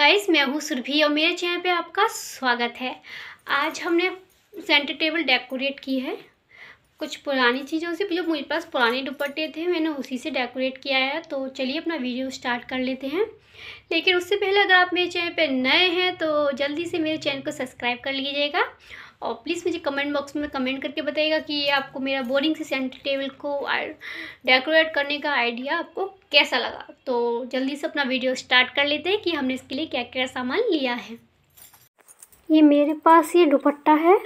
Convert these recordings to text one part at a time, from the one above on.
guys मैं हूँ सुरभि और मेरे चैनल पे आपका स्वागत है आज हमने सेंटर टेबल डेकोरेट की है कुछ पुरानी चीज़ों से जो मतलब मेरे पास पुराने दुपट्टे थे मैंने उसी से डेकोरेट किया है तो चलिए अपना वीडियो स्टार्ट कर लेते हैं लेकिन उससे पहले अगर आप मेरे चैनल पे नए हैं तो जल्दी से मेरे चैनल को सब्सक्राइब कर लीजिएगा और प्लीज़ मुझे कमेंट बॉक्स में कमेंट करके बताइएगा कि ये आपको मेरा बोरिंग से सेंटर टेबल को डेकोरेट करने का आइडिया आपको कैसा लगा तो जल्दी से अपना वीडियो स्टार्ट कर लेते हैं कि हमने इसके लिए क्या क्या सामान लिया है ये मेरे पास ये दुपट्टा है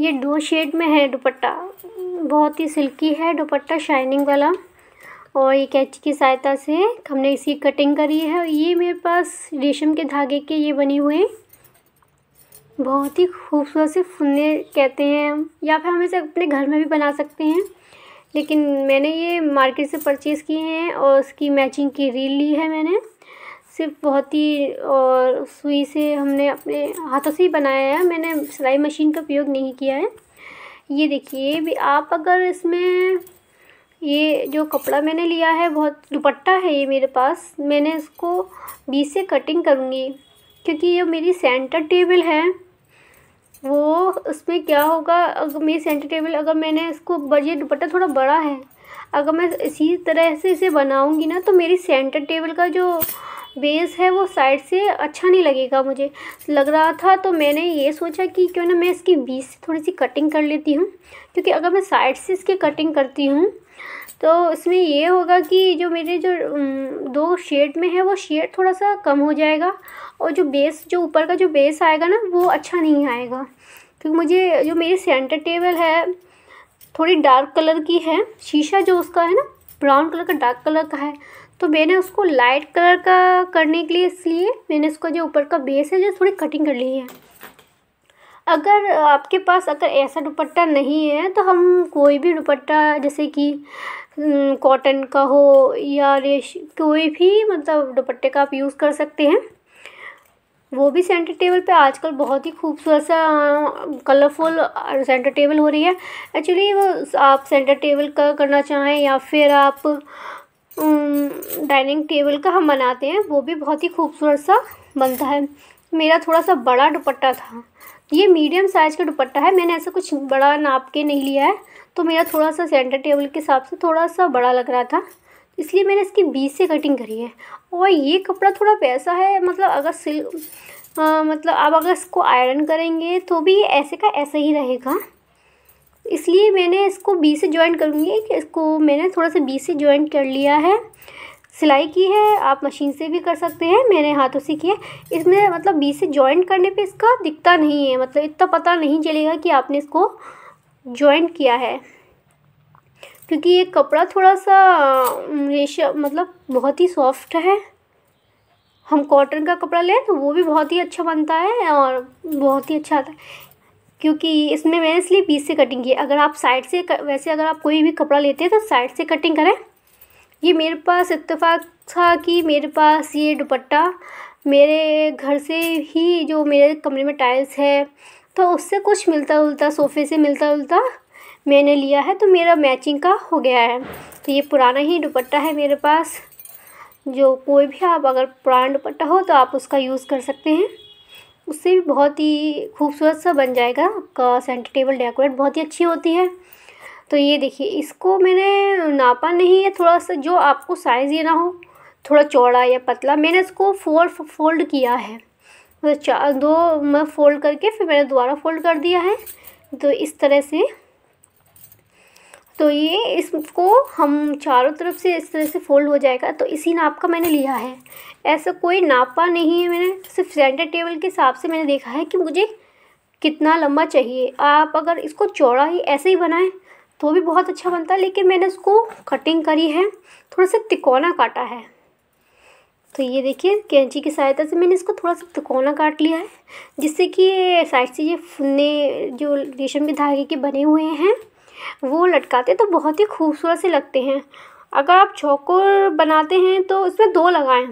ये दो शेड में है दुपट्टा बहुत ही सिल्की है दुपट्टा शाइनिंग वाला और ये कैच की सहायता से हमने इसकी कटिंग करी है ये मेरे पास रेशम के धागे के ये बने हुए हैं बहुत ही खूबसूरत से फुन्ने कहते हैं हम या फिर हम इसे अपने घर में भी बना सकते हैं लेकिन मैंने ये मार्केट से परचेज़ किए हैं और उसकी मैचिंग की रील ली है मैंने सिर्फ बहुत ही और सुई से हमने अपने हाथों से ही बनाया है मैंने सिलाई मशीन का उपयोग नहीं किया है ये देखिए भी आप अगर इसमें ये जो कपड़ा मैंने लिया है बहुत दुपट्टा है ये मेरे पास मैंने इसको बीच से कटिंग करूँगी क्योंकि ये मेरी सेंटर टेबल है वो उस पर क्या होगा अगर मेरी सेंटर टेबल अगर मैंने इसको बजे दुपट्टा थोड़ा बड़ा है अगर मैं इसी तरह से इसे बनाऊंगी ना तो मेरी सेंटर टेबल का जो बेस है वो साइड से अच्छा नहीं लगेगा मुझे लग रहा था तो मैंने ये सोचा कि क्यों ना मैं इसकी बीस से थोड़ी सी कटिंग कर लेती हूँ क्योंकि अगर मैं साइड से इसकी कटिंग करती हूँ तो इसमें ये होगा कि जो मेरे जो दो शेड में है वो शेड थोड़ा सा कम हो जाएगा और जो बेस जो ऊपर का जो बेस आएगा ना वो अच्छा नहीं आएगा क्योंकि मुझे जो मेरी सेंटर टेबल है थोड़ी डार्क कलर की है शीशा जो उसका है ना ब्राउन कलर का डार्क कलर का है तो मैंने उसको लाइट कलर का करने के लिए इसलिए मैंने इसका जो ऊपर का बेस है जो थोड़ी कटिंग कर ली है अगर आपके पास अगर ऐसा दुपट्टा नहीं है तो हम कोई भी दुपट्टा जैसे कि कॉटन का हो या रेश कोई भी मतलब दुपट्टे का आप यूज़ कर सकते हैं वो भी सेंटर टेबल पे आजकल बहुत ही खूबसूरत सा कलरफुल सेंटर टेबल हो रही है एक्चुअली वो आप सेंटर टेबल का करना चाहें या फिर आप डाइनिंग टेबल का हम बनाते हैं वो भी बहुत ही खूबसूरत सा बनता है मेरा थोड़ा सा बड़ा दुपट्टा था ये मीडियम साइज़ का दुपट्टा है मैंने ऐसा कुछ बड़ा नाप के नहीं लिया है तो मेरा थोड़ा सा सेंटर टेबल के हिसाब से थोड़ा सा बड़ा लग रहा था इसलिए मैंने इसकी बीस से कटिंग करी है और ये कपड़ा थोड़ा पैसा है मतलब अगर सिल आ, मतलब आप अगर इसको आयरन करेंगे तो भी ये ऐसे का ऐसा ही रहेगा इसलिए मैंने इसको बी से ज्वाइन करूँगी इसको मैंने थोड़ा सा बी से ज्वाइन कर लिया है सिलाई की है आप मशीन से भी कर सकते हैं मैंने हाथों से की है इसमें मतलब बीच से जॉइंट करने पे इसका दिखता नहीं है मतलब इतना पता नहीं चलेगा कि आपने इसको जॉइंट किया है क्योंकि ये कपड़ा थोड़ा सा रेशा मतलब बहुत ही सॉफ्ट है हम कॉटन का कपड़ा लें तो वो भी बहुत ही अच्छा बनता है और बहुत ही अच्छा आता है क्योंकि इसमें मैंने इसलिए बीस से कटिंग की अगर आप साइड से कर, वैसे अगर आप कोई भी कपड़ा लेते हैं तो साइड से कटिंग करें ये मेरे पास इतफाक था कि मेरे पास ये दुपट्टा मेरे घर से ही जो मेरे कमरे में टाइल्स है तो उससे कुछ मिलता जुलता सोफ़े से मिलता जुलता मैंने लिया है तो मेरा मैचिंग का हो गया है तो ये पुराना ही दुपट्टा है मेरे पास जो कोई भी आप अगर पुराना दुपट्टा हो तो आप उसका यूज़ कर सकते हैं उससे भी बहुत ही खूबसूरत सा बन जाएगा आपका सेंटर टेबल डेकोरेट बहुत ही अच्छी होती है तो ये देखिए इसको मैंने नापा नहीं है थोड़ा सा जो आपको साइज़ ये ना हो थोड़ा चौड़ा या पतला मैंने इसको फोर फोल्ड किया है तो चार दो मैं फोल्ड करके फिर मैंने दोबारा फोल्ड कर दिया है तो इस तरह से तो ये इसको हम चारों तरफ से इस तरह से फोल्ड हो जाएगा तो इसी नाप का मैंने लिया है ऐसा कोई नापा नहीं है मैंने सिर्फ सेंटर टेबल के हिसाब से मैंने देखा है कि मुझे कितना लंबा चाहिए आप अगर इसको चौड़ा ही ऐसे ही बनाएं तो भी बहुत अच्छा बनता है लेकिन मैंने उसको कटिंग करी है थोड़ा सा तिकोना काटा है तो ये देखिए कैंची की सहायता से मैंने इसको थोड़ा सा तिकोना काट लिया है जिससे कि साइड से ये फुन्ने जो रेशम के धागे के बने हुए हैं वो लटकाते तो बहुत ही खूबसूरत से लगते हैं अगर आप चौकोर बनाते हैं तो इसमें दो लगाएं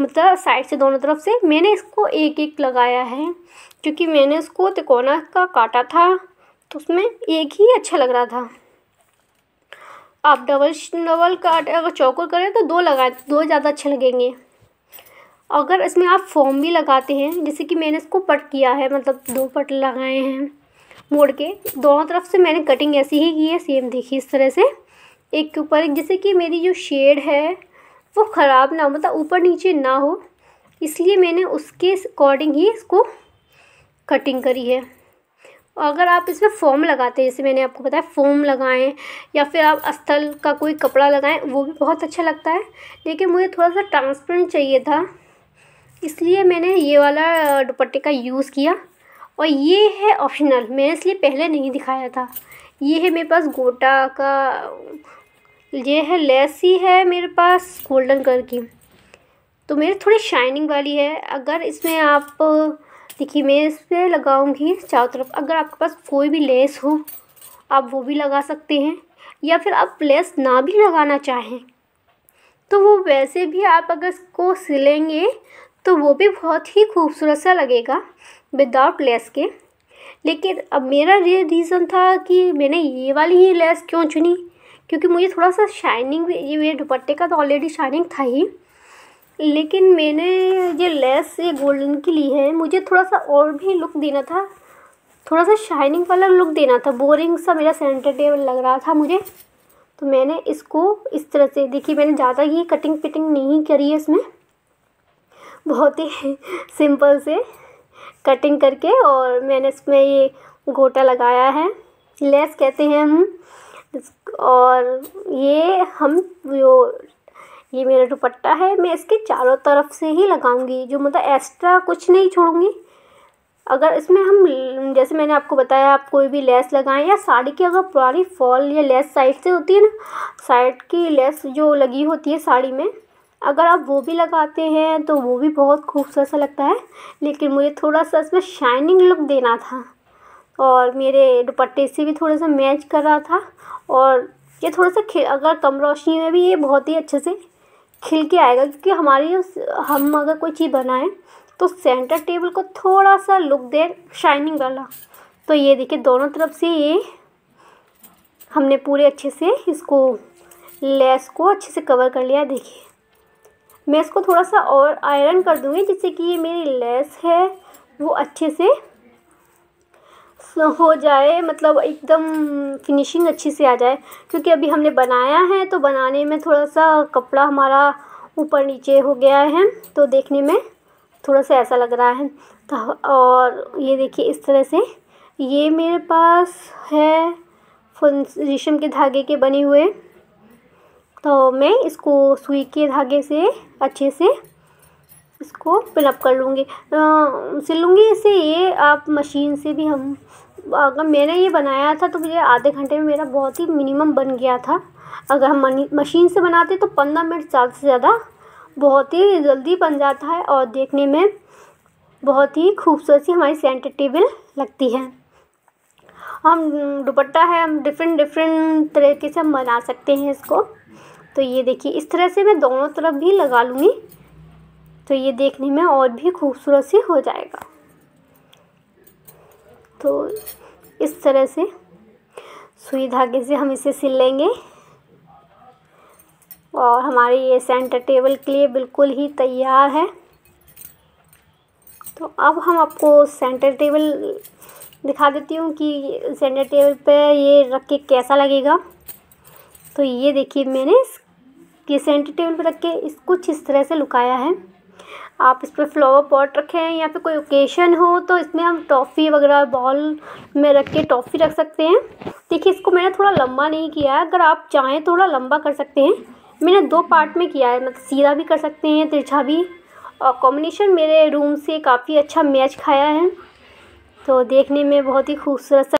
मतलब साइड से दोनों तरफ से मैंने इसको एक एक लगाया है क्योंकि मैंने उसको तिकोना का काटा था तो उसमें एक ही अच्छा लग रहा था आप डबल डबल का अगर चौकोर करें तो दो लगाए दो ज़्यादा अच्छे लगेंगे अगर इसमें आप फॉर्म भी लगाते हैं जैसे कि मैंने इसको पट किया है मतलब दो पट लगाए हैं मोड़ के दोनों तरफ से मैंने कटिंग ऐसी ही की है सेम देखी इस तरह से एक के ऊपर एक जैसे कि मेरी जो शेड है वो ख़राब ना हो मतलब ऊपर नीचे ना हो इसलिए मैंने उसके अकॉर्डिंग ही इसको कटिंग करी है और अगर आप इसमें फोम लगाते हैं जैसे मैंने आपको बताया फोम लगाएं या फिर आप स्थल का कोई कपड़ा लगाएं वो भी बहुत अच्छा लगता है लेकिन मुझे थोड़ा सा ट्रांसपेरेंट चाहिए था इसलिए मैंने ये वाला दुपट्टे का यूज़ किया और ये है ऑप्शनल मैंने इसलिए पहले नहीं दिखाया था ये है मेरे पास गोटा का ये है लेस ही है मेरे पास गोल्डन कलर की तो मेरी थोड़ी शाइनिंग वाली है अगर इसमें आप देखिए मैं इस पर लगाऊँगी चारों तरफ अगर आपके पास कोई भी लेस हो आप वो भी लगा सकते हैं या फिर आप लेस ना भी लगाना चाहें तो वो वैसे भी आप अगर इसको सिलेंगे तो वो भी बहुत ही खूबसूरत सा लगेगा विदाउट लेस के लेकिन अब मेरा ये रीज़न था कि मैंने ये वाली ही लेस क्यों चुनी क्योंकि मुझे थोड़ा सा शाइनिंग भी ये मेरे दुपट्टे का तो ऑलरेडी शाइनिंग था ही लेकिन मैंने ये लेस ये गोल्डन की ली है मुझे थोड़ा सा और भी लुक देना था थोड़ा सा शाइनिंग वाला लुक देना था बोरिंग सा मेरा सेंटर टेबल लग रहा था मुझे तो मैंने इसको इस तरह से देखिए मैंने ज़्यादा ये कटिंग फिटिंग नहीं करी है इसमें बहुत ही सिंपल से कटिंग करके और मैंने इसमें ये गोटा लगाया है लेस कहते हैं हम और ये हम जो ये मेरा दुपट्टा है मैं इसके चारों तरफ से ही लगाऊंगी जो मतलब एक्स्ट्रा कुछ नहीं छोड़ूंगी अगर इसमें हम जैसे मैंने आपको बताया आप कोई भी लेस लगाएं या साड़ी की अगर पुरानी फॉल या लेस साइड से होती है ना साइड की लेस जो लगी होती है साड़ी में अगर आप वो भी लगाते हैं तो वो भी बहुत खूबसूरत सा लगता है लेकिन मुझे थोड़ा सा इसमें शाइनिंग लुक देना था और मेरे दुपट्टे से भी थोड़ा सा मैच कर रहा था और ये थोड़ा सा अगर कम रोशनी में भी ये बहुत ही अच्छे से खिल के आएगा क्योंकि हमारी हम अगर कोई चीज़ बनाएं तो सेंटर टेबल को थोड़ा सा लुक दे शाइनिंग वाला तो ये देखिए दोनों तरफ से ये हमने पूरे अच्छे से इसको लेस को अच्छे से कवर कर लिया देखिए मैं इसको थोड़ा सा और आयरन कर दूँगी जिससे कि ये मेरी लेस है वो अच्छे से हो जाए मतलब एकदम फिनिशिंग अच्छी से आ जाए क्योंकि अभी हमने बनाया है तो बनाने में थोड़ा सा कपड़ा हमारा ऊपर नीचे हो गया है तो देखने में थोड़ा सा ऐसा लग रहा है तो और ये देखिए इस तरह से ये मेरे पास है फुल रेशम के धागे के बने हुए तो मैं इसको सुई के धागे से अच्छे से इसको फिलअप कर लूँगी सिल लूँगी इसे ये आप मशीन से भी हम अगर मैंने ये बनाया था तो मुझे आधे घंटे में मेरा बहुत ही मिनिमम बन गया था अगर हम मशीन से बनाते तो पंद्रह मिनट ज़्यादा से ज़्यादा बहुत ही जल्दी बन जाता है और देखने में बहुत ही खूबसूरत सी हमारी सेंटर टेबल लगती है हम दुपट्टा है हम डिफरेंट डिफरेंट तरीके से हम बना सकते हैं इसको तो ये देखिए इस तरह से मैं दोनों तरफ भी लगा लूँगी तो ये देखने में और भी खूबसूरत से हो जाएगा तो इस तरह से सुई धागे से हम इसे सिल लेंगे और हमारे ये सेंटर टेबल के लिए बिल्कुल ही तैयार है तो अब हम आपको सेंटर टेबल दिखा देती हूँ कि सेंटर टेबल पे ये रख के कैसा लगेगा तो ये देखिए मैंने ये सेंटर टेबल पर रख के इस कुछ इस तरह से लुकाया है आप इस पर फ्लावर पॉट रखें या फिर कोई ओकेशन हो तो इसमें हम टॉफ़ी वगैरह बॉल में रख के टॉफ़ी रख सकते हैं देखिए इसको मैंने थोड़ा लंबा नहीं किया है अगर आप चाहें तो थोड़ा लंबा कर सकते हैं मैंने दो पार्ट में किया है मतलब सीधा भी कर सकते हैं तिरछा भी और कॉम्बिनेशन मेरे रूम से काफ़ी अच्छा मैच खाया है तो देखने में बहुत ही खूबसूरत